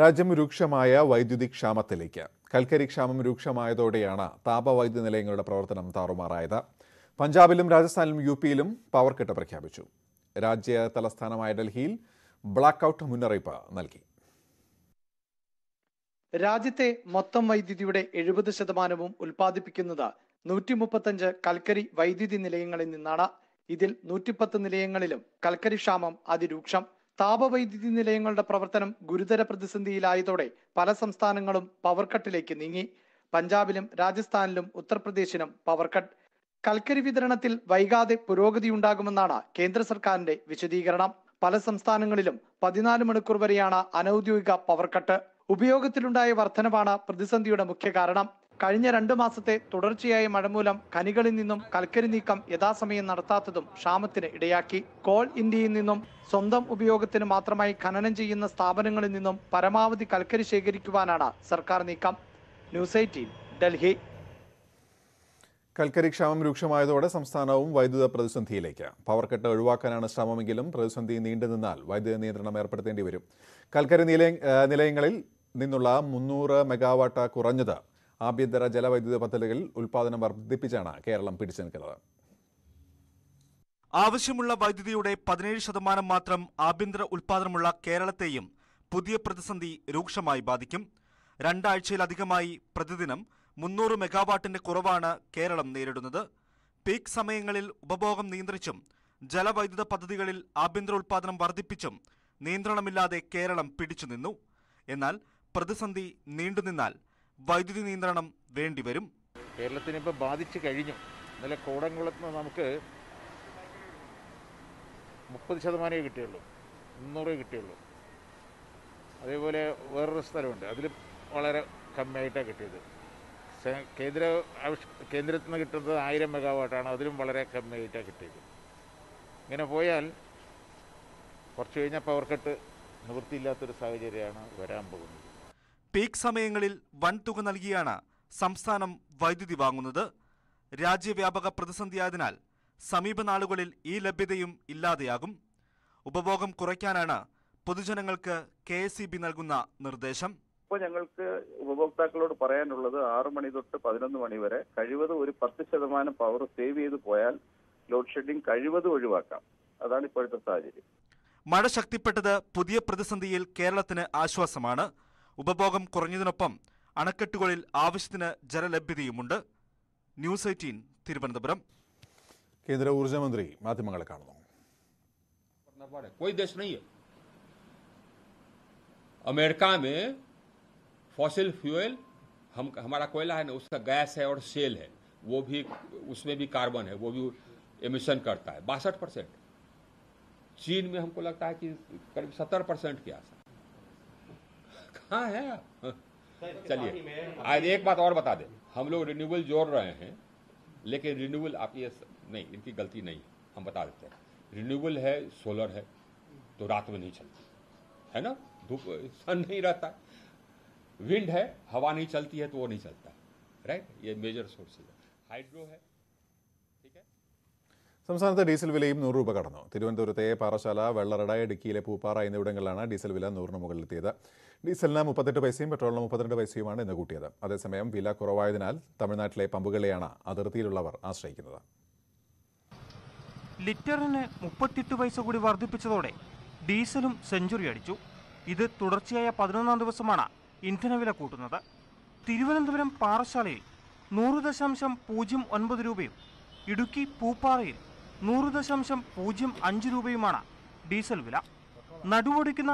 രാജ്യം രൂക്ഷമായ വൈദ്യുതി ക്ഷാമത്തിലേക്ക് കൽക്കരി ക്ഷാമം രൂക്ഷമായതോടെയാണ് താപവൈദ്യുതി നിലയങ്ങളുടെ പ്രവർത്തനം താറുമാറായത് പഞ്ചാബിലും രാജസ്ഥാനിലും യു പിയിലും പവർ കെട്ട് പ്രഖ്യാപിച്ചു രാജ്യ തലസ്ഥാനമായ ഡൽഹിയിൽ ബ്ലാക്ക് ഔട്ട് മുന്നറിയിപ്പ് നൽകി രാജ്യത്തെ മൊത്തം വൈദ്യുതിയുടെ എഴുപത് ശതമാനവും ഉൽപ്പാദിപ്പിക്കുന്നത് നൂറ്റി മുപ്പത്തഞ്ച് കൽക്കരി വൈദ്യുതി നിലയങ്ങളിൽ നിന്നാണ് ഇതിൽ നൂറ്റിപ്പത്ത് നിലയങ്ങളിലും കൽക്കരി ക്ഷാമം അതിരൂക്ഷം താപവൈദ്യുതി നിലയങ്ങളുടെ പ്രവർത്തനം ഗുരുതര പ്രതിസന്ധിയിലായതോടെ പല സംസ്ഥാനങ്ങളും പവർ കട്ടിലേക്ക് നീങ്ങി പഞ്ചാബിലും രാജസ്ഥാനിലും ഉത്തർപ്രദേശിലും പവർ കട്ട് കൽക്കരി വിതരണത്തിൽ വൈകാതെ ഉണ്ടാകുമെന്നാണ് കേന്ദ്ര സർക്കാരിന്റെ വിശദീകരണം പല സംസ്ഥാനങ്ങളിലും പതിനാല് മണിക്കൂർ വരെയാണ് അനൌദ്യോഗിക പവർ കട്ട് ഉപയോഗത്തിലുണ്ടായ വർധനവാണ് പ്രതിസന്ധിയുടെ മുഖ്യ കാരണം കഴിഞ്ഞ രണ്ടു മാസത്തെ തുടർച്ചയായ മഴ മൂലം കനികളിൽ നിന്നും കൽക്കരി നീക്കം യഥാസമയം നടത്താത്തതും ക്ഷാമത്തിന് ഇടയാക്കി കോൾ ഇന്ത്യയിൽ നിന്നും സ്വന്തം ഉപയോഗത്തിന് മാത്രമായി ഖനനം ചെയ്യുന്ന സ്ഥാപനങ്ങളിൽ നിന്നും പരമാവധി കൽക്കരി ശേഖരിക്കുവാനാണ് സർക്കാർ നീക്കം ന്യൂസ് എയ്റ്റീൻ ഡൽഹി കൽക്കരി ക്ഷാമം രൂക്ഷമായതോടെ സംസ്ഥാനവും വൈദ്യുത പ്രതിസന്ധിയിലേക്ക് പവർകട്ട് ഒഴിവാക്കാനാണ് ശ്രമമെങ്കിലും പ്രതിസന്ധി നീണ്ടുനിന്നാൽ വൈദ്യുത നിയന്ത്രണം ഏർപ്പെടുത്തേണ്ടി വരും കൽക്കരി നിലയങ്ങളിൽ നിന്നുള്ള മുന്നൂറ് മെഗാവാട്ട് കുറഞ്ഞത് ആഭ്യന്തര ജലവൈദ്യുത പദ്ധതികളിൽ ഉൽപ്പാദനം വർദ്ധിപ്പിച്ചാണ് കേരളം പിടിച്ചു നിൽക്കുന്നത് ആവശ്യമുള്ള വൈദ്യുതിയുടെ പതിനേഴ് ശതമാനം മാത്രം ആഭ്യന്തര ഉൽപ്പാദനമുള്ള കേരളത്തെയും പുതിയ പ്രതിസന്ധി രൂക്ഷമായി ബാധിക്കും രണ്ടാഴ്ചയിലധികമായി പ്രതിദിനം മുന്നൂറ് മെഗാവാട്ടിന്റെ കുറവാണ് കേരളം നേരിടുന്നത് പീക്ക് സമയങ്ങളിൽ ഉപഭോഗം നിയന്ത്രിച്ചും ജലവൈദ്യുത പദ്ധതികളിൽ ആഭ്യന്തര ഉൽപ്പാദനം വർദ്ധിപ്പിച്ചും നിയന്ത്രണമില്ലാതെ കേരളം പിടിച്ചു നിന്നു എന്നാൽ പ്രതിസന്ധി നീണ്ടുനിന്നാൽ വൈദ്യുതി നിയന്ത്രണം വേണ്ടിവരും കേരളത്തിന് ഇപ്പൊ ബാധിച്ചു കഴിഞ്ഞു ഇന്നലെ കോടംകുളത്ത് നമുക്ക് മുപ്പത് ശതമാനമേ കിട്ടിയുള്ളൂ മുന്നൂറേ കിട്ടിയുള്ളൂ അതേപോലെ വേറൊരു സ്ഥലമുണ്ട് അതിൽ വളരെ കമ്മിയായിട്ടാണ് കിട്ടിയത് കേന്ദ്ര കേന്ദ്രത്തിൽ നിന്ന് കിട്ടുന്നത് ആയിരം മെഗാവാട്ടാണ് അതിലും വളരെ കമ്മിയായിട്ടാണ് കിട്ടിയത് ഇങ്ങനെ പോയാൽ കുറച്ച് കഴിഞ്ഞാൽ പവർ കട്ട് നിവൃത്തിയില്ലാത്തൊരു സാഹചര്യമാണ് വരാൻ പോകുന്നത് പീക്ക് സമയങ്ങളിൽ വൻതുക നൽകിയാണ് സംസ്ഥാനം വൈദ്യുതി വാങ്ങുന്നത് രാജ്യവ്യാപക പ്രതിസന്ധിയായതിനാൽ സമീപ നാളുകളിൽ ഈ ലഭ്യതയും ഇല്ലാതെയാകും ഉപഭോഗം കുറയ്ക്കാനാണ് പൊതുജനങ്ങൾക്ക് കെ എസ് ഇ ബി നൽകുന്ന നിർദ്ദേശം ഇപ്പോൾ ഞങ്ങൾക്ക് ഉപഭോക്താക്കളോട് പറയാനുള്ളത് ആറു മണി തൊട്ട് പതിനൊന്ന് മണി വരെ കഴിവതും ഒരു പത്ത് ശതമാനം പവർ സേവ് ചെയ്ത് പോയാൽ ലോഡ് ഷെഡിങ് കഴിവതും ഒഴിവാക്കാം അതാണ് ഇപ്പോഴത്തെ സാഹചര്യം മഴ ശക്തിപ്പെട്ടത് പുതിയ പ്രതിസന്ധിയിൽ കേരളത്തിന് ആശ്വാസമാണ് ഉപഭോഗം കുറഞ്ഞതിനൊപ്പം അണക്കെട്ടുകളിൽ ആവശ്യത്തിന് ജലലഭ്യതയുമുണ്ട് अमेरिका में फॉसिल फ्यूल हम हमारा कोयला है ना उसका गैस है और सेल है वो भी उसमें भी कार्बन है वो भी एमिशन करता है बासठ परसेंट चीन में हमको लगता है कि करीब सत्तर परसेंट के आस हाँ है चलिए आज एक बात और बता दें हम लोग रिन्यूबल जोड़ रहे हैं लेकिन रिन्यूबल आप ये नहीं इनकी गलती नहीं हम बता देते हैं रिन्यूबल है सोलर है तो रात में नहीं चलती है ना धूप सन नहीं रहता विंड है हवा नहीं चलती है तो वो नहीं चलता राइट ये मेजर सोर्सेज है हाइड्रो है സംസ്ഥാനത്ത് ഡീസൽ വിലയും നൂറ് രൂപ കടന്നു തിരുവനന്തപുരത്തെ പാറശാല വെള്ളറട ഇടുക്കിയിലെ പൂപ്പാറ എന്നിവിടങ്ങളിലാണ് ഡീസൽ വില നൂറിന് മുകളിലെത്തിയത് ഡീസലിന് മുപ്പത്തെട്ട് പൈസയും പെട്രോളിന് മുപ്പത്തിരണ്ട് പൈസയുമാണ് ഇന്ന് കൂട്ടിയത് അതേസമയം വില കുറവായതിനാൽ തമിഴ്നാട്ടിലെ പമ്പുകളെയാണ് അതിർത്തിയിലുള്ളവർ ആശ്രയിക്കുന്നത് ലിറ്ററിന് മുപ്പത്തെട്ട് പൈസ കൂടി വർദ്ധിപ്പിച്ചതോടെ ഡീസലും സെഞ്ചുറി അടിച്ചു ഇത് തുടർച്ചയായ പതിനൊന്നാം ദിവസമാണ് ഇന്ധനവില കൂട്ടുന്നത് തിരുവനന്തപുരം പാറശാലയിൽ നൂറ് ദശാംശം പൂജ്യം ഒൻപത് രൂപയും ഇടുക്കി പൂപ്പാറയിൽ നൂറ് ദശാംശം പൂജ്യം അഞ്ച് രൂപയുമാണ് ഡീസൽ വില നടുവൊടിക്കുന്ന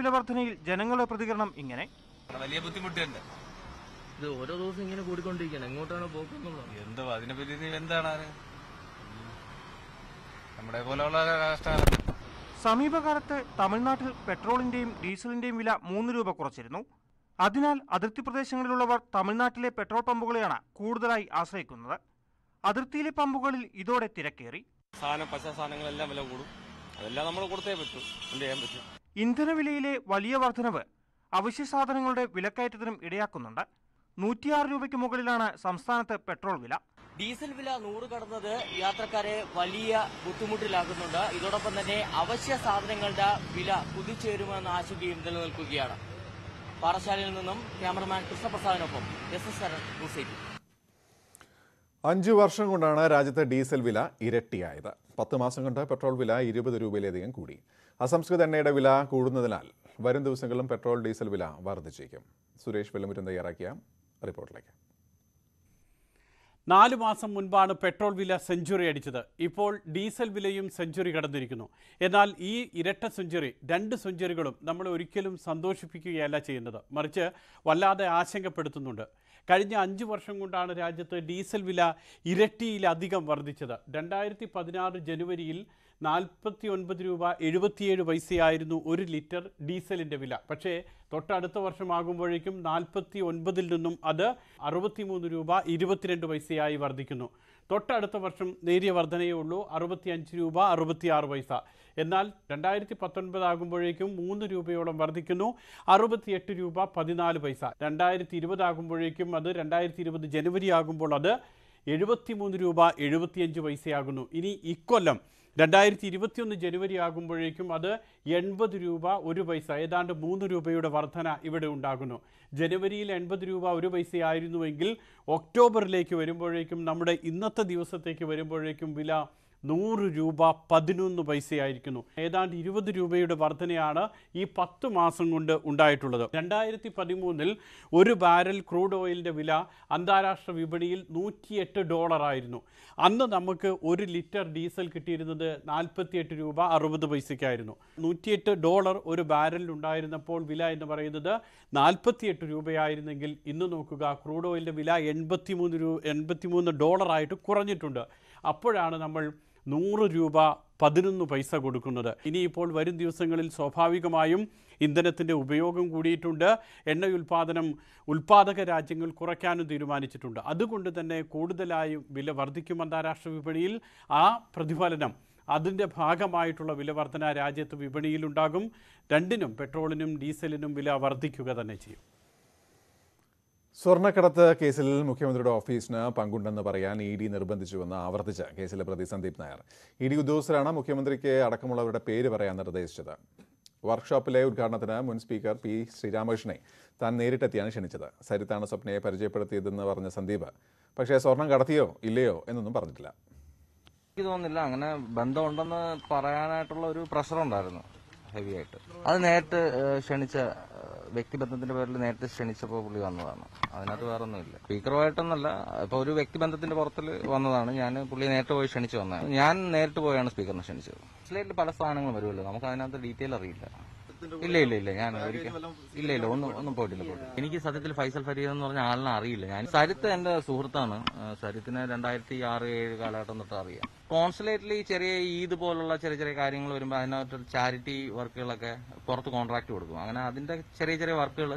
വില വർധനയിൽ ജനങ്ങളുടെ പ്രതികരണം ഇങ്ങനെ വലിയ ബുദ്ധിമുട്ടുണ്ട് ഇത് ഓരോ ദിവസം ഇങ്ങനെ കൂടിക്കൊണ്ടിരിക്കുകയാണ് എങ്ങോട്ടാണ് പോക്കെന്നുള്ളത് എന്തോ അതിനെ എന്താണ് നമ്മുടെ പോലെയുള്ള സമീപകാലത്ത് തമിഴ്നാട്ടിൽ പെട്രോളിന്റെയും ഡീസലിന്റെയും വില മൂന്ന് രൂപ കുറച്ചിരുന്നു അതിനാൽ അതിർത്തി പ്രദേശങ്ങളിലുള്ളവർ തമിഴ്നാട്ടിലെ പെട്രോൾ പമ്പുകളെയാണ് കൂടുതലായി ആശ്രയിക്കുന്നത് അതിർത്തിയിലെ പമ്പുകളിൽ ഇതോടെ തിരക്കേറി സാധനം പച്ച സാധനങ്ങളെല്ലാം വില കൂടും അതെല്ലാം നമ്മൾ കൊടുത്തേ പറ്റൂ ചെയ്യാൻ പറ്റും ഇന്ധനവിലയിലെ വലിയ വർധനവ് അവശ്യ സാധനങ്ങളുടെ വിലക്കയറ്റത്തിനും ഇടയാക്കുന്നുണ്ട് നൂറ്റിയാറ് രൂപയ്ക്ക് മുകളിലാണ് സംസ്ഥാനത്ത് പെട്രോൾ വില ഡീസൽ വില നൂറ് കടന്നത് യാത്രക്കാരെ വലിയ ബുദ്ധിമുട്ടിലാക്കുന്നുണ്ട് ഇതോടൊപ്പം തന്നെ അവശ്യ സാധനങ്ങളുടെ വില കുതിച്ചേരുമെന്ന ആശങ്കയും നിലനിൽക്കുകയാണ് പാറശാലയിൽ നിന്നും ക്യാമറമാൻ കൃഷ്ണപ്രസാദിനൊപ്പം എസ് എസ് അഞ്ചു വർഷം കൊണ്ടാണ് രാജ്യത്തെ ഡീസൽ വില ഇരട്ടിയായത് പത്ത് മാസം കൊണ്ട് പെട്രോൾ വില ഇരുപത് രൂപയിലധികം കൂടി അസംസ്കൃത എണ്ണയുടെ വില കൂടുന്നതിനാൽ വരും ദിവസങ്ങളിലും പെട്രോൾ ഡീസൽ വില വർദ്ധിച്ചേക്കും സുരേഷ് വെല്ലുമുറ്റം തയ്യാറാക്കിയ റിപ്പോർട്ടിലേക്ക് നാലു മാസം മുൻപാണ് പെട്രോൾ വില സെഞ്ചുറി അടിച്ചത് ഇപ്പോൾ ഡീസൽ വിലയും സെഞ്ചുറി കടന്നിരിക്കുന്നു എന്നാൽ ഈ ഇരട്ട സെഞ്ചുറി രണ്ട് സെഞ്ചുറികളും നമ്മൾ ഒരിക്കലും സന്തോഷിപ്പിക്കുകയല്ല ചെയ്യുന്നത് മറിച്ച് വല്ലാതെ ആശങ്കപ്പെടുത്തുന്നുണ്ട് കഴിഞ്ഞ അഞ്ച് വർഷം കൊണ്ടാണ് രാജ്യത്ത് ഡീസൽ വില ഇരട്ടിയിലധികം വർദ്ധിച്ചത് രണ്ടായിരത്തി പതിനാറ് ജനുവരിയിൽ നാൽപ്പത്തി ഒൻപത് രൂപ എഴുപത്തിയേഴ് പൈസയായിരുന്നു ഒരു ലിറ്റർ ഡീസലിൻ്റെ വില പക്ഷേ തൊട്ടടുത്ത വർഷമാകുമ്പോഴേക്കും നാൽപ്പത്തി ഒൻപതിൽ നിന്നും അത് അറുപത്തിമൂന്ന് രൂപ ഇരുപത്തിരണ്ട് പൈസയായി വർദ്ധിക്കുന്നു തൊട്ടടുത്ത വർഷം നേരിയ വർധനയേ ഉള്ളൂ അറുപത്തിയഞ്ച് രൂപ അറുപത്തിയാറ് പൈസ എന്നാൽ രണ്ടായിരത്തി പത്തൊൻപത് ആകുമ്പോഴേക്കും മൂന്ന് രൂപയോളം വർദ്ധിക്കുന്നു അറുപത്തിയെട്ട് രൂപ പതിനാല് പൈസ രണ്ടായിരത്തി ഇരുപത് ആകുമ്പോഴേക്കും അത് രണ്ടായിരത്തി ഇരുപത് ജനുവരി ആകുമ്പോൾ അത് എഴുപത്തിമൂന്ന് രൂപ എഴുപത്തിയഞ്ച് പൈസയാകുന്നു ഇനി ഇക്കൊല്ലം രണ്ടായിരത്തി ഇരുപത്തിയൊന്ന് ജനുവരി ആകുമ്പോഴേക്കും അത് എൺപത് രൂപ ഒരു പൈസ ഏതാണ്ട് മൂന്ന് രൂപയുടെ വർധന ഇവിടെ ഉണ്ടാകുന്നു ജനുവരിയിൽ എൺപത് രൂപ ഒരു പൈസയായിരുന്നുവെങ്കിൽ ഒക്ടോബറിലേക്ക് വരുമ്പോഴേക്കും നമ്മുടെ ഇന്നത്തെ ദിവസത്തേക്ക് വരുമ്പോഴേക്കും വില നൂറ് രൂപ പതിനൊന്ന് പൈസയായിരിക്കുന്നു ഏതാണ്ട് ഇരുപത് രൂപയുടെ വർധനയാണ് ഈ പത്ത് മാസം കൊണ്ട് ഉണ്ടായിട്ടുള്ളത് രണ്ടായിരത്തി പതിമൂന്നിൽ ഒരു ബാരൽ ക്രൂഡ് ഓയിലിൻ്റെ വില അന്താരാഷ്ട്ര വിപണിയിൽ നൂറ്റിയെട്ട് ഡോളറായിരുന്നു അന്ന് നമുക്ക് ഒരു ലിറ്റർ ഡീസൽ കിട്ടിയിരുന്നത് നാൽപ്പത്തിയെട്ട് രൂപ അറുപത് പൈസയ്ക്കായിരുന്നു നൂറ്റിയെട്ട് ഡോളർ ഒരു ബാരലിൽ ഉണ്ടായിരുന്നപ്പോൾ വില എന്ന് പറയുന്നത് നാൽപ്പത്തിയെട്ട് രൂപയായിരുന്നെങ്കിൽ ഇന്ന് നോക്കുക ക്രൂഡ് ഓയിലിൻ്റെ വില എൺപത്തിമൂന്ന് രൂപ എൺപത്തിമൂന്ന് ഡോളറായിട്ട് കുറഞ്ഞിട്ടുണ്ട് അപ്പോഴാണ് നമ്മൾ നൂറ് രൂപ പതിനൊന്ന് പൈസ കൊടുക്കുന്നത് ഇനിയിപ്പോൾ വരും ദിവസങ്ങളിൽ സ്വാഭാവികമായും ഇന്ധനത്തിൻ്റെ ഉപയോഗം കൂടിയിട്ടുണ്ട് എണ്ണ ഉൽപ്പാദനം ഉൽപ്പാദക രാജ്യങ്ങൾ കുറയ്ക്കാനും തീരുമാനിച്ചിട്ടുണ്ട് അതുകൊണ്ട് തന്നെ കൂടുതലായും വില വർദ്ധിക്കും അന്താരാഷ്ട്ര വിപണിയിൽ ആ പ്രതിഫലനം അതിൻ്റെ ഭാഗമായിട്ടുള്ള വില വർധന രാജ്യത്ത് വിപണിയിലുണ്ടാകും രണ്ടിനും പെട്രോളിനും ഡീസലിനും വില വർദ്ധിക്കുക തന്നെ ചെയ്യും സ്വർണ്ണക്കടത്ത് കേസിൽ മുഖ്യമന്ത്രിയുടെ ഓഫീസിന് പങ്കുണ്ടെന്ന് പറയാൻ ഇ ഡി നിർബന്ധിച്ചുവെന്ന് ആവർത്തിച്ച കേസിലെ പ്രതി സന്ദീപ് നായർ ഇ ഡി ഉദ്യോഗസ്ഥരാണ് മുഖ്യമന്ത്രിക്ക് അടക്കമുള്ളവരുടെ പേര് പറയാൻ നിർദ്ദേശിച്ചത് വർക്ക്ഷോപ്പിലെ ഉദ്ഘാടനത്തിന് മുൻ സ്പീക്കർ പി ശ്രീരാമകൃഷ്ണനെ താൻ നേരിട്ടെത്തിയാണ് ക്ഷണിച്ചത് സരിത്താണ് സ്വപ്നയെ പരിചയപ്പെടുത്തിയതെന്ന് പറഞ്ഞ സന്ദീപ് പക്ഷേ സ്വർണം കടത്തിയോ ഇല്ലയോ എന്നൊന്നും പറഞ്ഞിട്ടില്ല എനിക്ക് തോന്നുന്നില്ല അങ്ങനെ ബന്ധമുണ്ടെന്ന് പറയാനായിട്ടുള്ള ഒരു പ്രഷർ ഉണ്ടായിരുന്നു ഹെവി ആയിട്ട് അത് നേരിട്ട് ക്ഷണിച്ച വ്യക്തിബന്ധത്തിന്റെ പേരിൽ നേരത്തെ ക്ഷണിച്ചപ്പോൾ പുള്ളി വന്നതാണ് അതിനകത്ത് വേറെ ഒന്നുമില്ല സ്പീക്കറുമായിട്ടൊന്നല്ല ഇപ്പൊ ഒരു വ്യക്തിബന്ധത്തിന്റെ പുറത്തിൽ വന്നതാണ് ഞാൻ പുള്ളി നേരിട്ട് പോയി ക്ഷണിച്ചു വന്നത് ഞാൻ നേരിട്ട് പോയാണ് സ്പീക്കറിനെ ക്ഷണിച്ചത് സ്ലൈഡിൽ പല സാധനങ്ങളും വരുമല്ലോ നമുക്ക് അതിനകത്ത് ഡീറ്റെയിൽ അറിയില്ല ഇല്ല ഇല്ല ഇല്ല ഞാൻ ഇല്ല ഇല്ല ഒന്നും ഒന്നും പോയിട്ടില്ല പോയിട്ടില്ല എനിക്ക് സത്യത്തിൽ ഫൈസൽ ഫരീദ് എന്ന് പറഞ്ഞ ആളിനെ അറിയില്ല ഞാൻ സരിത്ത് എന്റെ സുഹൃത്താണ് സരിത്തിനെ രണ്ടായിരത്തി ആറ് ഏഴ് കാലഘട്ടം തൊട്ട് അറിയാം കോൺസുലേറ്റിൽ ഈ ചെറിയ ഈദ് പോലുള്ള ചെറിയ ചെറിയ കാര്യങ്ങൾ വരുമ്പോൾ അതിനകത്ത് ചാരിറ്റി വർക്കുകളൊക്കെ പുറത്ത് കോൺട്രാക്ട് കൊടുക്കും അങ്ങനെ അതിന്റെ ചെറിയ ചെറിയ വർക്കുകൾ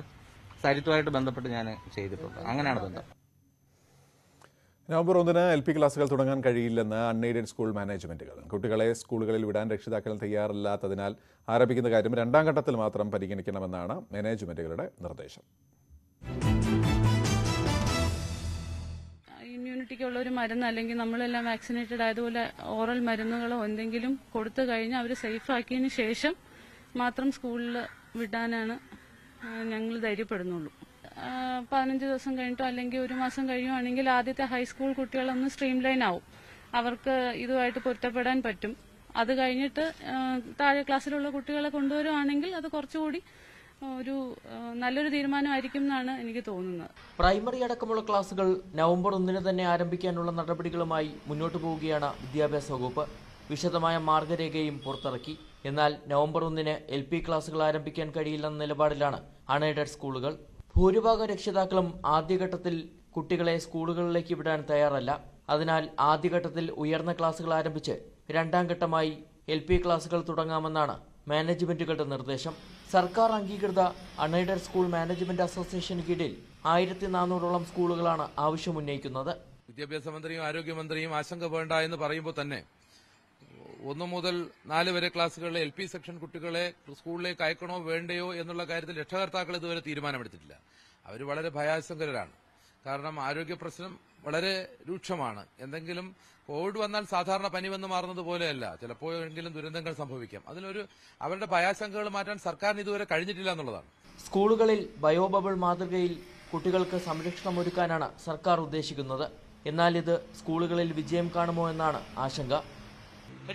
സരിത്തുമായിട്ട് ബന്ധപ്പെട്ട് ഞാൻ ചെയ്തിട്ടുണ്ട് അങ്ങനെയാണ് ബന്ധം നവംബർ ഒന്നിന് എൽ പി ക്ലാസുകൾ തുടങ്ങാൻ കഴിയില്ലെന്ന് അൺഎയ്ഡഡ് സ്കൂൾ മാനേജ്മെൻറ്റുകൾ കുട്ടികളെ സ്കൂളുകളിൽ വിടാൻ രക്ഷിതാക്കൾ തയ്യാറില്ലാത്തതിനാൽ ആരംഭിക്കുന്ന കാര്യം രണ്ടാം ഘട്ടത്തിൽ മാത്രം പരിഗണിക്കണമെന്നാണ് മാനേജ്മെൻറ്റുകളുടെ നിർദ്ദേശം ഇമ്മ്യൂണിറ്റിക്കുള്ള ഒരു മരുന്ന് അല്ലെങ്കിൽ നമ്മളെല്ലാം വാക്സിനേറ്റഡ് ആയതുപോലെ ഓറൽ മരുന്നുകളോ എന്തെങ്കിലും കൊടുത്തു കഴിഞ്ഞാൽ അവർ സേഫ് ആക്കിയതിന് ശേഷം മാത്രം സ്കൂളിൽ വിടാനാണ് ഞങ്ങൾ ധൈര്യപ്പെടുന്നുള്ളൂ പതിനഞ്ച് ദിവസം കഴിഞ്ഞിട്ടോ അല്ലെങ്കിൽ ഒരു മാസം കഴിയുവാണെങ്കിൽ ആദ്യത്തെ ഹൈസ്കൂൾ കുട്ടികളൊന്ന് സ്ട്രീം ലൈൻ ആവും അവർക്ക് ഇതുമായിട്ട് പൊരുത്തപ്പെടാൻ പറ്റും അത് കഴിഞ്ഞിട്ട് താഴെ ക്ലാസ്സിലുള്ള കുട്ടികളെ കൊണ്ടുവരുവാണെങ്കിൽ അത് കുറച്ചുകൂടി ഒരു നല്ലൊരു തീരുമാനമായിരിക്കും എന്നാണ് എനിക്ക് തോന്നുന്നത് പ്രൈമറി അടക്കമുള്ള ക്ലാസുകൾ നവംബർ ഒന്നിന് തന്നെ ആരംഭിക്കാനുള്ള നടപടികളുമായി മുന്നോട്ടു പോവുകയാണ് വിദ്യാഭ്യാസ വകുപ്പ് വിശദമായ മാർഗരേഖയും പുറത്തിറക്കി എന്നാൽ നവംബർ ഒന്നിന് എൽ പി ക്ലാസുകൾ ആരംഭിക്കാൻ കഴിയില്ലെന്ന നിലപാടിലാണ് അൺഎയ്ഡഡ് സ്കൂളുകൾ ഭൂരിഭാഗം രക്ഷിതാക്കളും ആദ്യഘട്ടത്തിൽ കുട്ടികളെ സ്കൂളുകളിലേക്ക് വിടാൻ തയ്യാറല്ല അതിനാൽ ആദ്യഘട്ടത്തിൽ ഉയർന്ന ക്ലാസുകൾ ആരംഭിച്ച് രണ്ടാം ഘട്ടമായി എൽ പി ക്ലാസുകൾ തുടങ്ങാമെന്നാണ് മാനേജ്മെന്റുകളുടെ നിർദ്ദേശം സർക്കാർ അംഗീകൃത അണൈഡർ സ്കൂൾ മാനേജ്മെന്റ് അസോസിയേഷന് കീഴിൽ ആയിരത്തി നാനൂറോളം സ്കൂളുകളാണ് ആവശ്യമുന്നയിക്കുന്നത് വിദ്യാഭ്യാസ മന്ത്രിയും ആരോഗ്യമന്ത്രിയും ആശങ്ക വേണ്ട എന്ന് പറയുമ്പോൾ തന്നെ ഒന്നു മുതൽ നാല് വരെ ക്ലാസ്സുകളിലെ എൽ പി സെക്ഷൻ കുട്ടികളെ സ്കൂളിലേക്ക് അയക്കണോ വേണ്ടയോ എന്നുള്ള കാര്യത്തിൽ രക്ഷകർത്താക്കൾ ഇതുവരെ തീരുമാനമെടുത്തിട്ടില്ല അവർ വളരെ ഭയാസങ്കരാണ് കാരണം ആരോഗ്യ പ്രശ്നം വളരെ രൂക്ഷമാണ് എന്തെങ്കിലും കോവിഡ് വന്നാൽ സാധാരണ പനി വന്ന് മാറുന്നത് പോലെയല്ല എങ്കിലും ദുരന്തങ്ങൾ സംഭവിക്കാം അതിനൊരു അവരുടെ ഭയാശങ്കകൾ മാറ്റാൻ സർക്കാരിന് ഇതുവരെ കഴിഞ്ഞിട്ടില്ല എന്നുള്ളതാണ് സ്കൂളുകളിൽ ബയോബബിൾ മാതൃകയിൽ കുട്ടികൾക്ക് സംരക്ഷണം ഒരുക്കാനാണ് സർക്കാർ ഉദ്ദേശിക്കുന്നത് എന്നാൽ ഇത് സ്കൂളുകളിൽ വിജയം കാണുമോ എന്നാണ് ആശങ്ക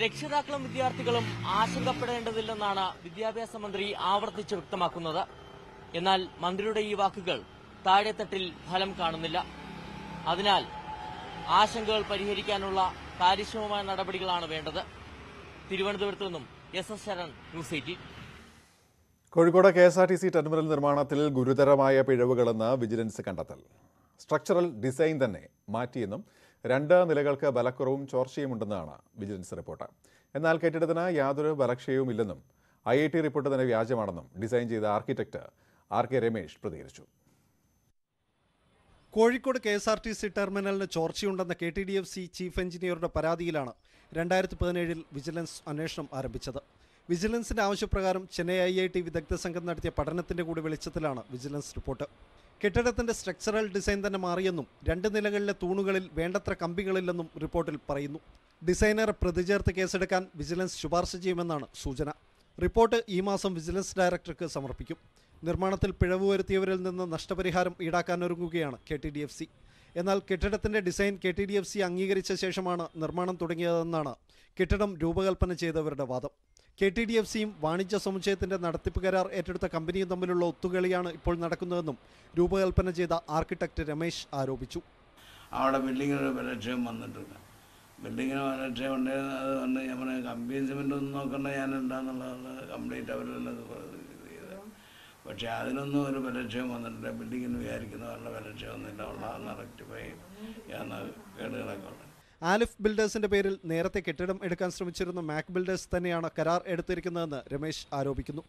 രക്ഷിതാക്കളും വിദ്യാർത്ഥികളും ആശങ്കപ്പെടേണ്ടതില്ലെന്നാണ് വിദ്യാഭ്യാസ മന്ത്രി ആവർത്തിച്ച് വ്യക്തമാക്കുന്നത് എന്നാൽ മന്ത്രിയുടെ ഈ വാക്കുകൾ താഴെത്തട്ടിൽ ഫലം കാണുന്നില്ല അതിനാൽ ആശങ്കകൾ പരിഹരിക്കാനുള്ള കാര്യക്ഷമമായ നടപടികളാണ് വേണ്ടത് തിരുവനന്തപുരത്തു നിന്നും S S Sharan news eighteen Kozhikode K S R T C terminal നിർമ്മാണത്തിൽ ഗുരുതരമായ പിഴവുകളെന്ന് വിജിലൻസ് കണ്ടെത്തൽ സ്ട്രക്ചറൽ ഡിസൈൻ തന്നെ മാറ്റിയെന്നും രണ്ട് നിലകൾക്ക് ബലക്കുറവും ഉണ്ടെന്നാണ് വിജിലൻസ് റിപ്പോർട്ട് എന്നാൽ കെട്ടിടത്തിന് യാതൊരു ബലക്ഷയവും ഇല്ലെന്നും ഐ ഐ ടി റിപ്പോർട്ട് തന്നെ വ്യാജമാണെന്നും ഡിസൈൻ ചെയ്ത ആർക്കിടെക്ട് ആർ കെ രമേശ് പ്രതികരിച്ചു Kozhikode K S R T C ടെർമിനലിന് ചോർച്ചയുണ്ടെന്ന K T D F C chief എഞ്ചിനീയറുടെ പരാതിയിലാണ് രണ്ടായിരത്തി പതിനേഴിൽ വിജിലൻസ് അന്വേഷണം ആരംഭിച്ചത് വിജിലൻസിന്റെ ആവശ്യപ്രകാരം ചെന്നൈ ഐ ഐ ടി വിദഗ്ധ സംഘം നടത്തിയ പഠനത്തിന്റെ കൂടി വെളിച്ചത്തിലാണ് വിജിലൻസ് റിപ്പോർട്ട് കെട്ടിടത്തിന്റെ സ്ട്രക്ചറൽ ഡിസൈൻ തന്നെ മാറിയെന്നും രണ്ട് നിലകളിലെ തൂണുകളിൽ വേണ്ടത്ര കമ്പികളില്ലെന്നും റിപ്പോർട്ടിൽ പറയുന്നു ഡിസൈനർ പ്രതിചേർത്ത് കേസെടുക്കാൻ വിജിലൻസ് ശുപാർശ ചെയ്യുമെന്നാണ് സൂചന റിപ്പോർട്ട് ഈ മാസം വിജിലൻസ് ഡയറക്ടർക്ക് സമർപ്പിക്കും നിർമ്മാണത്തിൽ പിഴവ് വരുത്തിയവരിൽ നിന്ന് നഷ്ടപരിഹാരം ഈടാക്കാനൊരുങ്ങുകയാണ് K T D F C എന്നാൽ കെട്ടിടത്തിന്റെ design K T D F C അംഗീകരിച്ച ശേഷമാണ് നിർമ്മാണം തുടങ്ങിയതെന്നാണ് കെട്ടിടം രൂപകൽപ്പന ചെയ്തവരുടെ വാദം കെ ടി ഡി എഫ് സിയും വാണിജ്യ സമുച്ചയത്തിന്റെ നടത്തിപ്പ് കരാർ ഏറ്റെടുത്ത കമ്പനിയും തമ്മിലുള്ള ഒത്തുകളിയാണ് ഇപ്പോൾ നടക്കുന്നതെന്നും രൂപകൽപ്പന ചെയ്ത ആർക്കിടെക്ട് രമേശ് ആരോപിച്ചു അവിടെ ബിൽഡിങ്ങിന് പരിരക്ഷയും വന്നിട്ടില്ല ബിൽഡിങ്ങിന് പരിരക്ഷയും ഉണ്ടായിരുന്നത് അത് കണ്ട് ഞാൻ പറഞ്ഞു കമ്പിയും സിമെൻ്റ് ഒന്നും നോക്കണ്ട ഞാൻ ഉണ്ടാകുന്നുള്ളതാണ് കംപ്ലീറ്റ് അവരെല്ലാം ചെയ്തത് പക്ഷേ അതിനൊന്നും ഒരു പരിരക്ഷയും വന്നിട്ടില്ല ബിൽഡിങ്ങിന് വിചാരിക്കുന്നവരുടെ പരിരക്ഷയൊന്നുമില്ല ഉള്ളതെന്ന് റെക്ടിഫൈ ചെയ്യുന്ന കേടുകളൊക്കെ ഉണ്ട് ആലിഫ് ബിൽഡേഴ്സിന്റെ പേരിൽ നേരത്തെ കെട്ടിടം എടുക്കാൻ ശ്രമിച്ചിരുന്ന മാക് ബിൽഡേഴ്സ് തന്നെയാണ് കരാർ എടുത്തിരിക്കുന്നതെന്ന് രമേശ് ആരോപിക്കുന്നു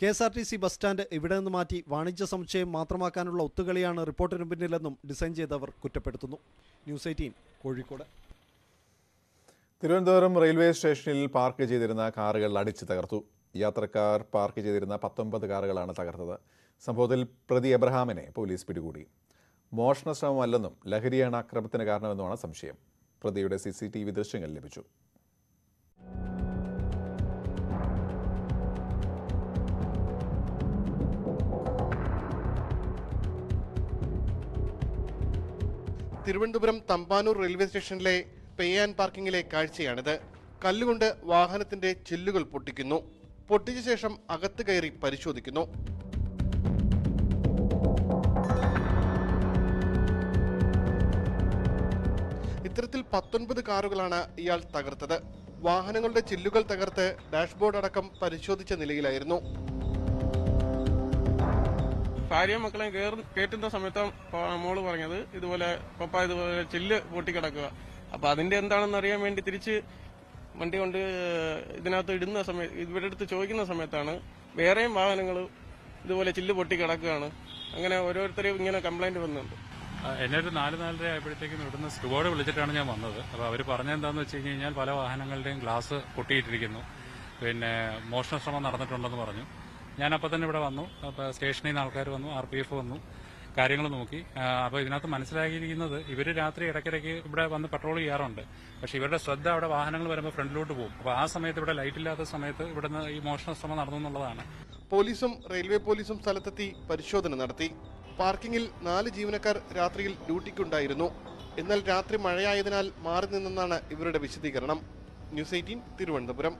K S R T C bus stand ഇവിടെ നിന്ന് മാറ്റി വാണിജ്യ സമുച്ചയം മാത്രമാക്കാനുള്ള ഒത്തുകളിയാണ് റിപ്പോർട്ടിന് പിന്നിലെന്നും ഡിസൈൻ ചെയ്തവർ കുറ്റപ്പെടുത്തുന്നു news eighteen Kozhikode Thiruvananthapuram railway സ്റ്റേഷനിൽ പാർക്ക് ചെയ്തിരുന്ന കാറുകൾ അടിച്ചു തകർത്തു യാത്രക്കാർ പാർക്ക് ചെയ്തിരുന്ന പത്തൊമ്പത് കാറുകളാണ് തകർത്തത് സംഭവത്തിൽ പ്രതി എബ്രഹാമിനെ പോലീസ് പിടികൂടി മോഷണ ശ്രമമല്ലെന്നും ലഹരിയാണ് അക്രമത്തിന് കാരണമെന്നുമാണ് സംശയം പ്രതിയുടെ സി സി ടി വി ദൃശ്യങ്ങൾ ലഭിച്ചു തിരുവനന്തപുരം തമ്പാനൂർ റെയിൽവേ സ്റ്റേഷനിലെ പേ ആൻഡ് പാർക്കിങ്ങിലെ കാഴ്ചയാണിത് കല്ലുകൊണ്ട് വാഹനത്തിന്റെ ചില്ലുകൾ പൊട്ടിക്കുന്നു പൊട്ടിച്ച ശേഷം അകത്ത് കയറി പരിശോധിക്കുന്നു ഇത്തരത്തിൽ പത്തൊൻപത് കാറുകളാണ് ഇയാൾ തകർത്തത് വാഹനങ്ങളുടെ ചില്ലുകൾ തകർത്ത് ഡാഷ്ബോർഡ് അടക്കം പരിശോധിച്ച നിലയിലായിരുന്നു ഭാര്യയും മക്കളെ കയറ്റുന്ന സമയത്ത് മോള് പറഞ്ഞത് ഇതുപോലെ പപ്പ ഇതുപോലെ ചില്ല് പൊട്ടിക്കിടക്കുക അപ്പൊ അതിന്റെ എന്താണെന്ന് അറിയാൻ വേണ്ടി തിരിച്ച് വണ്ടി കൊണ്ട് ഇതിനകത്ത് ഇടുന്ന സമയത്ത് ഇവിടെ അടുത്ത് ചോദിക്കുന്ന സമയത്താണ് വേറെയും വാഹനങ്ങൾ ഇതുപോലെ ചില്ല് പൊട്ടിക്കിടക്കുകയാണ് അങ്ങനെ ഓരോരുത്തരെയും ഇങ്ങനെ കംപ്ലൈന്റ് വന്നിട്ടുണ്ട് എന്നെ നാല് നാലര ആയപ്പോഴത്തേക്കും ഇവിടുന്ന് സ്റ്റുബോർഡ് വിളിച്ചിട്ടാണ് ഞാൻ വന്നത് അപ്പോൾ അവർ പറഞ്ഞെന്താന്ന് വെച്ച് കഴിഞ്ഞ് കഴിഞ്ഞാൽ പല വാഹനങ്ങളുടെയും ഗ്ലാസ് പൊട്ടിയിട്ടിരിക്കുന്നു പിന്നെ മോഷണ ശ്രമം നടന്നിട്ടുണ്ടെന്ന് പറഞ്ഞു ഞാൻ അപ്പോൾ തന്നെ ഇവിടെ വന്നു അപ്പോൾ സ്റ്റേഷനിൽ നിന്ന് ആൾക്കാർ വന്നു ആർ പി എഫ് വന്നു കാര്യങ്ങൾ നോക്കി അപ്പോൾ ഇതിനകത്ത് മനസ്സിലാക്കിയിരിക്കുന്നത് ഇവർ രാത്രി ഇടയ്ക്കിടയ്ക്ക് ഇവിടെ വന്ന് പെട്രോൾ ചെയ്യാറുണ്ട് പക്ഷെ ഇവരുടെ ശ്രദ്ധ അവിടെ വാഹനങ്ങൾ വരുമ്പോൾ ഫ്രണ്ടിലോട്ട് പോകും അപ്പോൾ ആ സമയത്ത് ഇവിടെ ലൈറ്റ് ഇല്ലാത്ത സമയത്ത് ഇവിടുന്ന് ഈ മോഷണ ശ്രമം നടന്നു എന്നുള്ളതാണ് പോലീസും റെയിൽവേ പോലീസും സ്ഥലത്തെത്തി പരിശോധന നടത്തി പാർക്കിങ്ങിൽ നാല് ജീവനക്കാർ രാത്രിയിൽ ഡ്യൂട്ടിക്കുണ്ടായിരുന്നു എന്നാൽ രാത്രി മഴയായതിനാൽ മാറി നിന്നെന്നാണ് ഇവരുടെ വിശദീകരണം news eighteen Thiruvananthapuram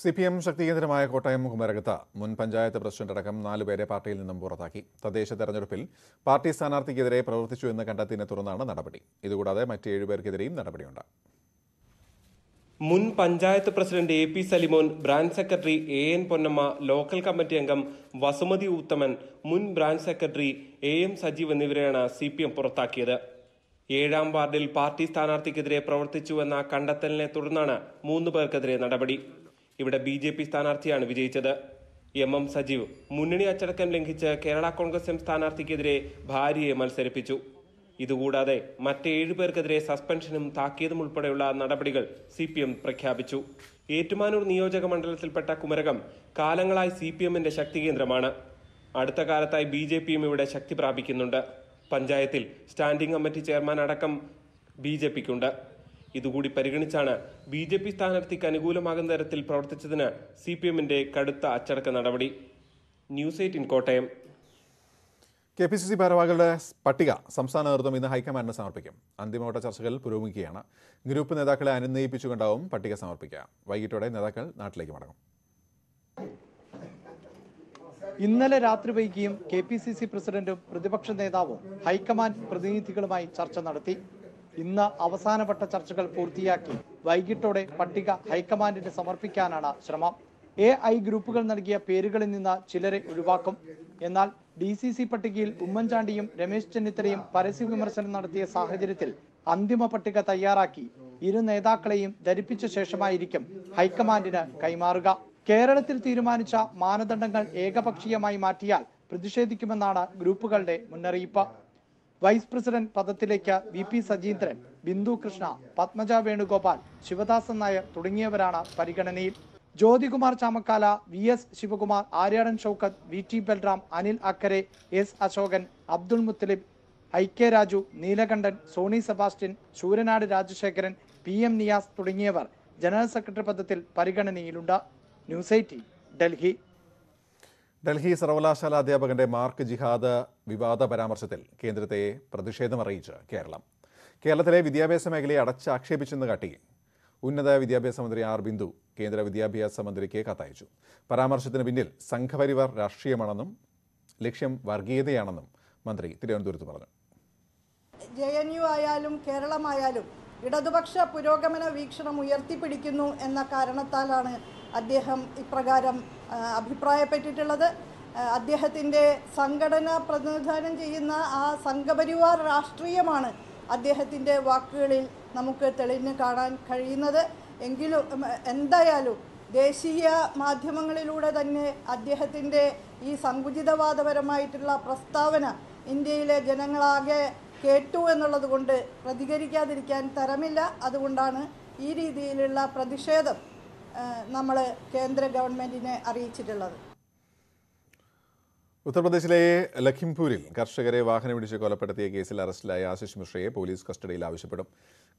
C P M ശക്തികേന്ദ്രമായ കോട്ടയം കുമരകത്ത് മുൻ പഞ്ചായത്ത് പ്രസിഡന്റ് അടക്കം നാലുപേരെ പാർട്ടിയിൽ നിന്നും പുറത്താക്കി തദ്ദേശ തെരഞ്ഞെടുപ്പിൽ പാർട്ടി സ്ഥാനാർത്ഥിക്കെതിരെ പ്രവർത്തിച്ചു എന്ന് കണ്ടെത്തിയതിനെ തുടർന്നാണ് നടപടി ഇതുകൂടാതെ മറ്റ് ഏഴുപേർക്കെതിരെയും നടപടിയുണ്ട് മുൻ panchayat president A P Salimon branch secretary A N Ponnamma local committee അംഗം വസുമതി ഉത്തമൻ മുൻ branch secretary A M Sajeev എന്നിവരെയാണ് സി പി എം പുറത്താക്കിയത് ഏഴാം വാർഡിൽ പാർട്ടി സ്ഥാനാർത്ഥിക്കെതിരെ പ്രവർത്തിച്ചുവെന്ന കണ്ടെത്തലിനെ തുടർന്നാണ് മൂന്ന് പേർക്കെതിരെ നടപടി ഇവിടെ ബി ജെ പി സ്ഥാനാർത്ഥിയാണ് വിജയിച്ചത് എം എം സജീവ് മുന്നണി അച്ചടക്കം ലംഘിച്ച് കേരള കോൺഗ്രസ് എം സ്ഥാനാർത്ഥിക്കെതിരെ ഭാര്യയെ മത്സരിപ്പിച്ചു ഇതുകൂടാതെ മറ്റേഴു പേർക്കെതിരെ സസ്പെൻഷനും താക്കീതും ഉൾപ്പെടെയുള്ള നടപടികൾ സി പി എം പ്രഖ്യാപിച്ചു ഏറ്റുമാനൂർ നിയോജക മണ്ഡലത്തിൽപ്പെട്ട കുമരകം കാലങ്ങളായി സി പി എമ്മിന്റെ ശക്തി കേന്ദ്രമാണ് അടുത്ത കാലത്തായി ബി ജെ പിയും ഇവിടെ ശക്തി പ്രാപിക്കുന്നുണ്ട് പഞ്ചായത്തിൽ സ്റ്റാൻഡിംഗ് കമ്മിറ്റി ചെയർമാൻ അടക്കം ബി ജെ പിക്കുണ്ട് ഇതുകൂടി പരിഗണിച്ചാണ് ബി ജെ പി സ്ഥാനാർത്ഥിക്ക് അനുകൂലമാകുന്ന തരത്തിൽ പ്രവർത്തിച്ചതിന് സി പി എമ്മിന്റെ കടുത്ത അച്ചടക്ക നടപടി news eighteen Kottayam K P C C ഭാരവാഹികളുടെ പട്ടിക സംസ്ഥാന നേതൃത്വം ഇന്ന് ഹൈക്കമാൻഡിന് സമർപ്പിക്കും അന്തിമവട്ട ചർച്ചകൾ പുരോഗമിക്കുകയാണ് ഗ്രൂപ്പ് നേതാക്കളെ അനുനയിപ്പിച്ചുകൊണ്ടാവും പട്ടിക സമർപ്പിക്കുക വൈകിട്ടോടെ നേതാക്കൾ നാട്ടിലേക്ക് മടങ്ങും ഇന്നലെ രാത്രി വൈകിയും കെ പി സി സി പ്രസിഡന്റും പ്രതിപക്ഷ നേതാവും ഹൈക്കമാൻഡ് പ്രതിനിധികളുമായി ചർച്ച നടത്തി ഇന്ന് അവസാനവട്ട ചർച്ചകൾ പൂർത്തിയാക്കി വൈകിട്ടോടെ പട്ടിക ഹൈക്കമാൻഡിന് സമർപ്പിക്കാനാണ് ശ്രമം എ ഐ ഗ്രൂപ്പുകൾ നൽകിയ പേരുകളിൽ നിന്ന് ചിലരെ ഒഴിവാക്കും എന്നാൽ ഡി സി സി പട്ടികയിൽ ഉമ്മൻചാണ്ടിയും രമേശ് ചെന്നിത്തലയും പരസ്യ വിമർശനം നടത്തിയ സാഹചര്യത്തിൽ അന്തിമ പട്ടിക തയ്യാറാക്കി ഇരു നേതാക്കളെയും ധരിപ്പിച്ച ശേഷമായിരിക്കും ഹൈക്കമാൻഡിന് കൈമാറുക കേരളത്തിൽ തീരുമാനിച്ച മാനദണ്ഡങ്ങൾ ഏകപക്ഷീയമായി മാറ്റിയാൽ പ്രതിഷേധിക്കുമെന്നാണ് ഗ്രൂപ്പുകളുടെ മുന്നറിയിപ്പ് വൈസ് പ്രസിഡന്റ് പദത്തിലേക്ക് വി പി സജീന്ദ്രൻ ബിന്ദു കൃഷ്ണ പത്മജ വേണുഗോപാൽ ശിവദാസൻ നായർ തുടങ്ങിയവരാണ് പരിഗണനയിൽ Jyothikumar Chamakkala V S Sivakumar Aryadan Shoukath V T Balram Anil Akkara S Asokan Abdul Muthalib I K Raju Neelakantan Sony Sebastian Sooranad Rajasekharan P M Niyas തുടങ്ങിയവർ ജനറൽ സെക്രട്ടറി പദത്തിൽ പരിഗണനയിലുണ്ട് ന്യൂസ് എയ്റ്റീൻ ഡൽഹി ഡൽഹി സർവകലാശാല അധ്യാപകന്റെ മാർക്ക് ജിഹാദ് വിവാദ പരാമർശത്തിൽ കേന്ദ്രത്തെ അറിയിച്ച് കേരളം കേരളത്തിലെ വിദ്യാഭ്യാസ മേഖലയെ അടച്ചാക്ഷേപിച്ചെന്ന് കാട്ടി ഉന്നത വിദ്യാഭ്യാസ മന്ത്രി ആർ ബിന്ദു കേന്ദ്ര വിദ്യാഭ്യാസ മന്ത്രിക്ക് കത്തയച്ചു പരാമർശത്തിന് പിന്നിൽ സംഘപരിവാർ രാഷ്ട്രീയമാണെന്നും ലക്ഷ്യം വർഗീയതയാണെന്നും മന്ത്രി തിരുവനന്തപുരത്ത് പറഞ്ഞു ജെ എൻ യു ആയാലും കേരളമായാലും ഇടതുപക്ഷ പുരോഗമന വീക്ഷണം ഉയർത്തിപ്പിടിക്കുന്നു എന്ന കാരണത്താലാണ് അദ്ദേഹം ഇപ്രകാരം അഭിപ്രായപ്പെട്ടിട്ടുള്ളത് അദ്ദേഹത്തിൻ്റെ സംഘടന പ്രതിനിധാനം ചെയ്യുന്ന ആ സംഘപരിവാർ രാഷ്ട്രീയമാണ് അദ്ദേഹത്തിൻ്റെ വാക്കുകളിൽ നമുക്ക് തെളിഞ്ഞു കാണാൻ കഴിയുന്നത് എങ്കിലും എന്തായാലും ദേശീയ മാധ്യമങ്ങളിലൂടെ തന്നെ അദ്ദേഹത്തിൻ്റെ ഈ സങ്കുചിതവാദപരമായിട്ടുള്ള പ്രസ്താവന ഇന്ത്യയിലെ ജനങ്ങളാകെ കേട്ടു എന്നുള്ളത് കൊണ്ട് പ്രതികരിക്കാതിരിക്കാൻ തരമില്ല അതുകൊണ്ടാണ് ഈ രീതിയിലുള്ള പ്രതിഷേധം നമ്മൾ കേന്ദ്ര ഗവൺമെൻറ്റിനെ അറിയിച്ചിട്ടുള്ളത് ഉത്തർപ്രദേശിലെ ലഖിംപൂരിൽ കർഷകരെ വാഹനമിടിച്ച് കൊലപ്പെടുത്തിയ കേസിൽ അറസ്റ്റിലായ ആശിഷ് മിശ്രയെ പോലീസ് കസ്റ്റഡിയിൽ ആവശ്യപ്പെടും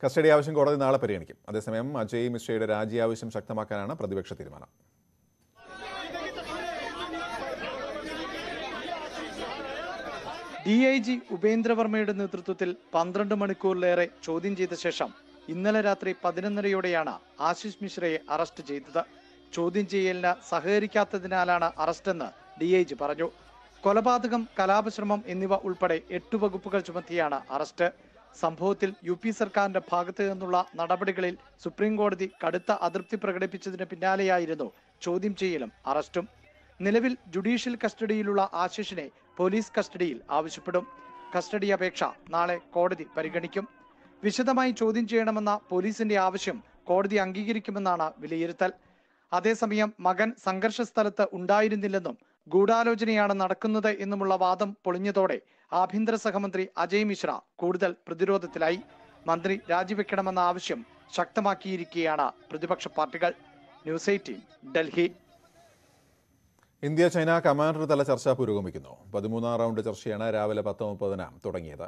കസ്റ്റഡി ആവശ്യം കോടതി നാളെ പരിഗണിക്കും അതേസമയം അജയ് മിശ്രയുടെ രാജി ആവശ്യം ശക്തമാക്കാനാണ് പ്രതിപക്ഷ തീരുമാനം ഡി ഐ ജി ഉപേന്ദ്രവർമ്മയുടെ നേതൃത്വത്തിൽ പന്ത്രണ്ട് മണിക്കൂറിലേറെ ചോദ്യം ചെയ്ത ശേഷം ഇന്നലെ രാത്രി പതിനൊന്നരയോടെയാണ് ആശിഷ് മിശ്രയെ അറസ്റ്റ് ചെയ്തത് ചോദ്യം ചെയ്യലിന് സഹകരിക്കാത്തതിനാലാണ് അറസ്റ്റെന്ന് ഡി ഐ ജി പറഞ്ഞു കൊലപാതകം കലാപശ്രമം എന്നിവ ഉൾപ്പെടെ എട്ട് വകുപ്പുകൾ ചുമത്തിയാണ് അറസ്റ്റ് സംഭവത്തിൽ യു പി സർക്കാരിന്റെ ഭാഗത്തു നിന്നുള്ള നടപടികളിൽ സുപ്രീം കോടതി കടുത്ത അതൃപ്തി പ്രകടിപ്പിച്ചതിന് പിന്നാലെയായിരുന്നു ചോദ്യം ചെയ്യലും അറസ്റ്റും നിലവിൽ ജുഡീഷ്യൽ കസ്റ്റഡിയിലുള്ള ആശിഷിനെ പോലീസ് കസ്റ്റഡിയിൽ ആവശ്യപ്പെടും കസ്റ്റഡി അപേക്ഷ നാളെ കോടതി പരിഗണിക്കും വിശദമായി ചോദ്യം ചെയ്യണമെന്ന പോലീസിന്റെ ആവശ്യം കോടതി അംഗീകരിക്കുമെന്നാണ് വിലയിരുത്തൽ അതേസമയം മകൻ സംഘർഷ സ്ഥലത്ത് ഉണ്ടായിരുന്നില്ലെന്നും ഗൂഢാലോചനയാണ് നടക്കുന്നത് എന്നുമുള്ള വാദം പൊളിഞ്ഞതോടെ ആഭ്യന്തര സഹമന്ത്രി അജയ് മിശ്ര കൂടുതൽ പ്രതിരോധത്തിലായി മന്ത്രി രാജിവെക്കണമെന്ന ആവശ്യം ശക്തമാക്കിയിരിക്കുകയാണ് പ്രതിപക്ഷ പാർട്ടികൾ news eighteen Delhi India China commander തല ചർച്ച പുരോഗമിക്കുന്നു പതിമൂന്നാം റൗണ്ട് ചർച്ചയാണ് രാവിലെ പത്ത് മുപ്പതിന് തുടങ്ങിയത്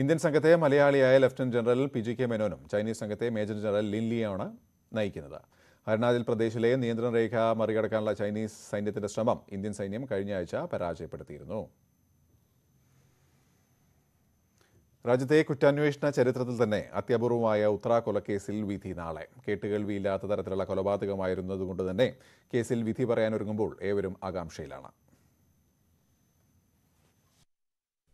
ഇന്ത്യൻ സംഘത്തെ മലയാളിയായ lieutenant general P G K മേനോനും ചൈനീസ് സംഘത്തെ മേജർ ജനറൽ ലിൻ ലിയാണ് നയിക്കുന്നത് അരുണാചൽ പ്രദേശിലെ നിയന്ത്രണ രേഖ മറികടക്കാനുള്ള ചൈനീസ് സൈന്യത്തിന്റെ ശ്രമം ഇന്ത്യൻ സൈന്യം കഴിഞ്ഞ ആഴ്ച പരാജയപ്പെടുത്തിയിരുന്നു രാജ്യത്തെ കുറ്റാന്വേഷണ ചരിത്രത്തിൽ തന്നെ അത്യപൂർവമായ ഉത്തര കൊലക്കേസിൽ വിധി നാളെ കേട്ടുകേൾവിയില്ലാത്ത തരത്തിലുള്ള കൊലപാതകമായിരുന്നതുകൊണ്ട് തന്നെ കേസിൽ വിധി പറയാനൊരുങ്ങുമ്പോൾ ഏവരും ആകാംക്ഷയിലാണ്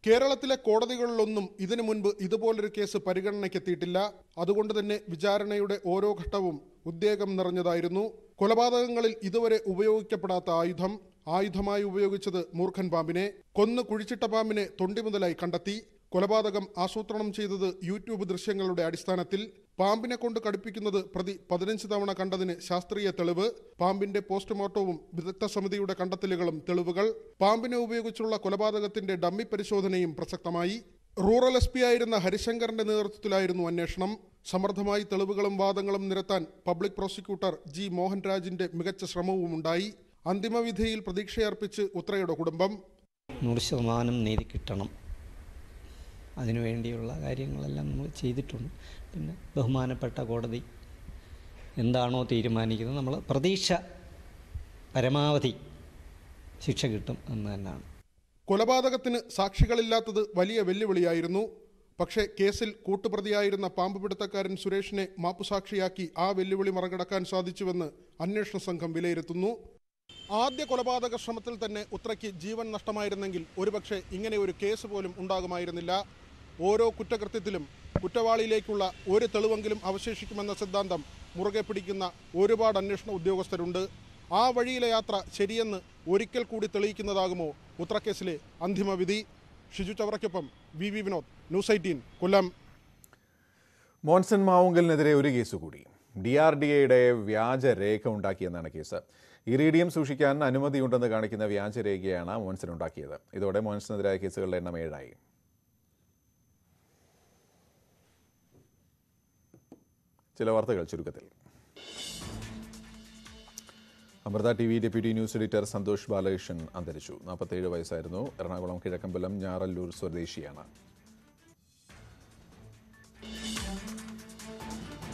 കേരളത്തിലെ കോടതികളിലൊന്നും ഇതിനു മുൻപ് ഇതുപോലൊരു കേസ് പരിഗണനയ്ക്കെത്തിയിട്ടില്ല അതുകൊണ്ട് തന്നെ വിചാരണയുടെ ഓരോ ഘട്ടവും ഉദ്വേഗം നിറഞ്ഞതായിരുന്നു കൊലപാതകങ്ങളിൽ ഇതുവരെ ഉപയോഗിക്കപ്പെടാത്ത ആയുധം ആയുധമായി ഉപയോഗിച്ചത് മൂർഖൻ പാമ്പിനെ കൊന്നു കുഴിച്ചിട്ട പാമ്പിനെ മുതലായി കണ്ടെത്തി കൊലപാതകം ആസൂത്രണം ചെയ്തത് യൂട്യൂബ് ദൃശ്യങ്ങളുടെ അടിസ്ഥാനത്തിൽ പാമ്പിനെ കൊണ്ട് കടുപ്പിക്കുന്നത് പ്രതി പതിനഞ്ച് തവണ കണ്ടതിന് ശാസ്ത്രീയ തെളിവ് പാമ്പിന്റെ പോസ്റ്റ്മോർട്ടവും വിദഗ്ധ സമിതിയുടെ കണ്ടെത്തലുകളും തെളിവുകൾ പാമ്പിനെ ഉപയോഗിച്ചുള്ള കൊലപാതകത്തിന്റെ ഡമ്മി പരിശോധനയും പ്രസക്തമായി റൂറൽ എസ് ആയിരുന്ന ഹരിശങ്കറിന്റെ നേതൃത്വത്തിലായിരുന്നു അന്വേഷണം സമർത്ഥമായി തെളിവുകളും വാദങ്ങളും നിരത്താൻ പബ്ലിക് പ്രോസിക്യൂട്ടർ ജി മോഹൻരാജിന്റെ മികച്ച ശ്രമവും ഉണ്ടായി അന്തിമവിധിയിൽ പ്രതീക്ഷയർപ്പിച്ച് ഉത്രയുടെ കുടുംബം നൂറ് ശതമാനം നീതി കിട്ടണം അതിനുവേണ്ടിയുള്ള കാര്യങ്ങളെല്ലാം നമ്മൾ ചെയ്തിട്ടുണ്ട് പിന്നെ ബഹുമാനപ്പെട്ട കോടതി എന്താണോ തീരുമാനിക്കുന്നത് നമ്മൾ പ്രതീക്ഷ പരമാവധി ശിക്ഷ കിട്ടും എന്ന് തന്നെയാണ് കൊലപാതകത്തിന് സാക്ഷികളില്ലാത്തത് വലിയ വെല്ലുവിളിയായിരുന്നു പക്ഷേ കേസിൽ കൂട്ടുപ്രതിയായിരുന്ന പാമ്പുപിടുത്തക്കാരൻ സുരേഷിനെ മാപ്പുസാക്ഷിയാക്കി ആ വെല്ലുവിളി മറികടക്കാൻ സാധിച്ചുവെന്ന് അന്വേഷണ സംഘം വിലയിരുത്തുന്നു ആദ്യ കൊലപാതക ശ്രമത്തിൽ തന്നെ ഉത്രയ്ക്ക് ജീവൻ നഷ്ടമായിരുന്നെങ്കിൽ ഒരുപക്ഷെ ഇങ്ങനെ ഒരു കേസ് പോലും ഉണ്ടാകുമായിരുന്നില്ല ഓരോ കുറ്റകൃത്യത്തിലും കുറ്റവാളിയിലേക്കുള്ള ഒരു തെളിവെങ്കിലും അവശേഷിക്കുമെന്ന സിദ്ധാന്തം മുറുകെ പിടിക്കുന്ന ഒരുപാട് അന്വേഷണ ഉദ്യോഗസ്ഥരുണ്ട് ആ വഴിയിലെ യാത്ര ശരിയെന്ന് ഒരിക്കൽ കൂടി തെളിയിക്കുന്നതാകുമോ ഉത്രക്കേസിലെ അന്തിമവിധി ഷിജു ചവറയ്ക്കൊപ്പം V V Vinod news eighteen Kollam Monson മാവുങ്കലിനെതിരെ ഒരു കേസ് കൂടി ഡി ആർ ഡി എയുടെ വ്യാജരേഖ ഉണ്ടാക്കിയെന്നാണ് കേസ് ഇറീഡിയം സൂക്ഷിക്കാൻ അനുമതിയുണ്ടെന്ന് കാണിക്കുന്ന വ്യാജരേഖയാണ് മോൻസൺ ഉണ്ടാക്കിയത് ഇതോടെ മോൻസനെതിരായ കേസുകളുടെ എണ്ണം ഏഴായി ചില വാർത്തകൾ ചുരുക്കത്തിൽ Amrita T V deputy news editor Santhosh Balakrishnan അന്തരിച്ചു നാൽപ്പത്തേഴ് വയസ്സായിരുന്നു എറണാകുളം കിഴക്കമ്പലം ഞാറല്ലൂർ സ്വദേശിയാണ്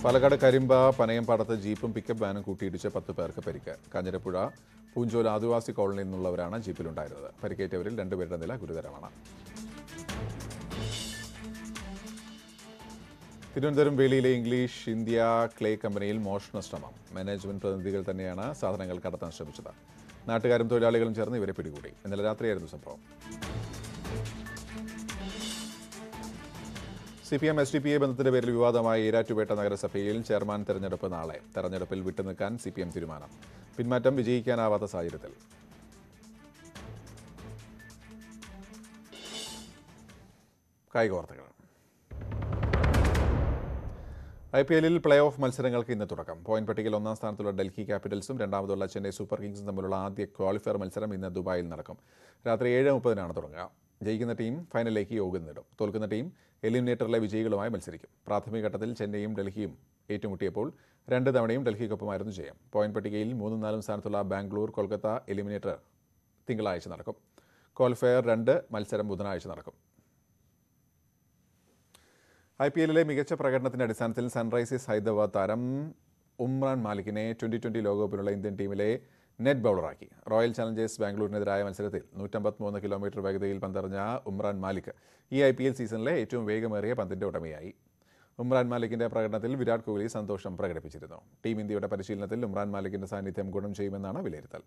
പാലക്കാട് കരിമ്പ പനയംപാടത്ത് ജീപ്പും പിക്കപ്പ് വാനും കൂട്ടിയിടിച്ച് പത്ത് പേർക്ക് പരിക്ക് കാഞ്ഞിരപ്പുഴ പൂഞ്ചോൽ ആദിവാസി കോളനിയിൽ നിന്നുള്ളവരാണ് ജീപ്പിലുണ്ടായിരുന്നത് പരിക്കേറ്റവരിൽ രണ്ടുപേരുടെ നില ഗുരുതരമാണ് തിരുവനന്തപുരം വേളിയിലെ ഇംഗ്ലീഷ് ഇന്ത്യ ക്ലേ കമ്പനിയിൽ മോഷണ ശ്രമം മാനേജ്മെന്റ് പ്രതിനിധികൾ തന്നെയാണ് സാധനങ്ങൾ കടത്താൻ ശ്രമിച്ചത് നാട്ടുകാരും തൊഴിലാളികളും ചേർന്ന് ഇവരെ പിടികൂടി ഇന്നലെ രാത്രിയായിരുന്നു സംഭവം C P M S D P I ബന്ധത്തിന്റെ പേരിൽ വിവാദമായ ഈരാറ്റുപേട്ട നഗരസഭയിൽ ചെയർമാൻ തെരഞ്ഞെടുപ്പ് നാളെ തെരഞ്ഞെടുപ്പിൽ വിട്ടുനിൽക്കാൻ സി പി എം തീരുമാനം പിന്മാറ്റം വിജയിക്കാനാവാത്ത സാഹചര്യത്തിൽ കായിക വാർത്തകൾ ഐ പി എല്ലിൽ പ്ലേ ഓഫ് മത്സരങ്ങൾക്ക് ഇന്ന് തുടക്കം പോയിന്റ് പട്ടികയിൽ ഒന്നാം സ്ഥാനത്തുള്ള ഡൽഹി ക്യാപിറ്റൽസും രണ്ടാമതുള്ള ചെന്നൈ സൂപ്പർ കിങ്സും തമ്മിലുള്ള ആദ്യ ക്വാളിഫയർ മത്സരം ഇന്ന് ദുബായിൽ നടക്കും രാത്രി ഏഴ് മുപ്പതിനാണ് തുടങ്ങുക ജയിക്കുന്ന ടീം ഫൈനലിലേക്ക് യോഗം നേടും തോൽക്കുന്ന ടീം എലിമിനേറ്ററിലെ വിജയികളുമായി മത്സരിക്കും പ്രാഥമിക ഘട്ടത്തിൽ ചെന്നൈയും ഡൽഹിയും ഏറ്റുമുട്ടിയപ്പോൾ രണ്ട് തവണയും കപ്പുമായിരുന്നു ജയം പോയിന്റ് പട്ടികയിൽ മൂന്നും നാലും സ്ഥാനത്തുള്ള ബാംഗ്ലൂർ കൊൽക്കത്ത എലിമിനേറ്റർ തിങ്കളാഴ്ച നടക്കും ക്വാളിഫയർ രണ്ട് മത്സരം ബുധനാഴ്ച നടക്കും ഐ പി എല്ലിലെ മികച്ച പ്രകടനത്തിന്റെ അടിസ്ഥാനത്തിൽ സൺറൈസേഴ്സ് ഹൈദരാബാദ് താരം ഉമ്രാൻ മാലിക്കിനെ ട്വൻ്റി ട്വൻ്റി ലോകകപ്പിലുള്ള ഇന്ത്യൻ ടീമിലെ നെറ്റ് ബൗളറാക്കി റോയൽ ചലഞ്ചേഴ്സ് ബാംഗ്ലൂരിനെതിരായ മത്സരത്തിൽ നൂറ്റമ്പത്തിമൂന്ന് കിലോമീറ്റർ വേഗതയിൽ പന്തറിഞ്ഞ ഉമ്രാൻ മാലിക് ഈ ഐ പി എൽ സീസണിലെ ഏറ്റവും വേഗമേറിയ പന്തിൻ്റെ ഉടമയായി ഉമ്രാൻ മാലിക്കിൻ്റെ പ്രകടനത്തിൽ വിരാട് കോഹ്ലി സന്തോഷം പ്രകടിപ്പിച്ചിരുന്നു ടീം ഇന്ത്യയുടെ പരിശീലനത്തിൽ ഉമ്രാൻ മാലിക്കിൻ്റെ സാന്നിധ്യം ഗുണം ചെയ്യുമെന്നാണ് വിലയിരുത്തൽ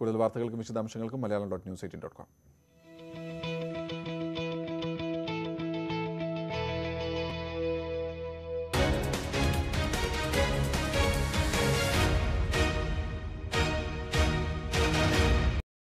കൂടുതൽ വാർത്തകൾക്കും വിശദാംശങ്ങൾക്കും Malayalam dot news eighteen dot com